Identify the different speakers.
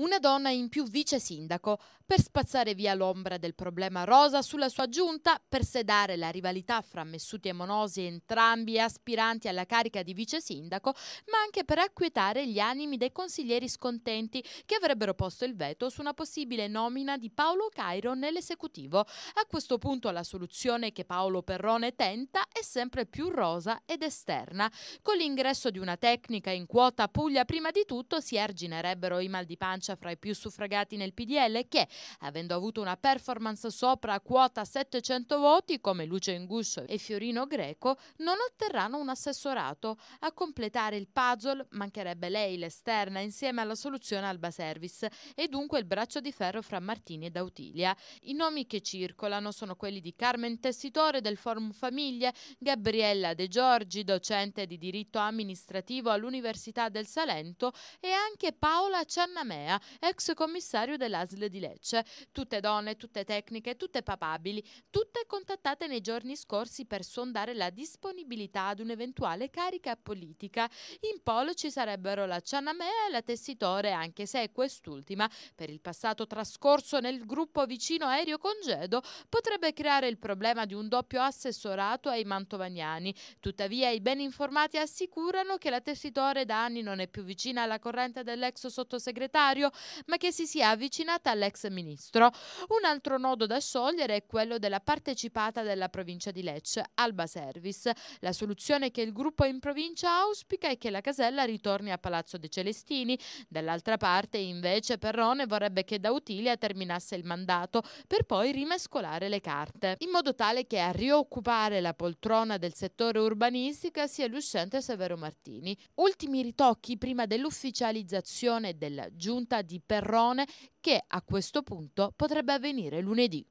Speaker 1: Una donna in più vice sindaco per spazzare via l'ombra del problema rosa sulla sua giunta, per sedare la rivalità fra Messuti e Monosi, entrambi aspiranti alla carica di vice sindaco, ma anche per acquietare gli animi dei consiglieri scontenti che avrebbero posto il veto su una possibile nomina di Paolo Cairo nell'esecutivo. A questo punto la soluzione che Paolo Perrone tenta è sempre più rosa ed esterna. Con l'ingresso di una tecnica in quota Puglia prima di tutto si arginerebbero i mal di pancia Boccia fra i più suffragati nel PDL che, avendo avuto una performance sopra a quota 700 voti, come Lucio Ingusso e Fiorino Greco, non otterranno un assessorato. A completare il puzzle mancherebbe lei, l'esterna, insieme alla soluzione Alba Service e dunque il braccio di ferro fra Martini e Dautilia. I nomi che circolano sono quelli di Carmen Tessitore del Forum Famiglie, Gabriella De Giorgi, docente di diritto amministrativo all'Università del Salento e anche Paola Ciannamea, ex commissario dell'ASL di Lecce. Tutte donne, tutte tecniche, tutte papabili, tutte contattate nei giorni scorsi per sondare la disponibilità ad un'eventuale carica politica. In polo ci sarebbero la Cianamea e la Tessitore, anche se quest'ultima, per il passato trascorso nel gruppo vicino aereo congedo, potrebbe creare il problema di un doppio assessorato ai mantovaniani. Tuttavia i ben informati assicurano che la Tessitore da anni non è più vicina alla corrente dell'ex sottosegretario Consiglio, ma che si sia avvicinata all'ex ministro. Un altro nodo da sciogliere è quello della partecipata della provincia di Lecce, Alba Service. La soluzione che il gruppo in provincia auspica è che la casella ritorni a Palazzo De Celestini. Dall'altra parte, invece, Perrone vorrebbe che Dautilia terminasse il mandato per poi rimescolare le carte, in modo tale che a rioccupare la poltrona del settore urbanistica sia l'uscente Severo Martini. Ultimi ritocchi prima dell'ufficializzazione della giunta giunta di Perrone che a questo punto potrebbe avvenire lunedì.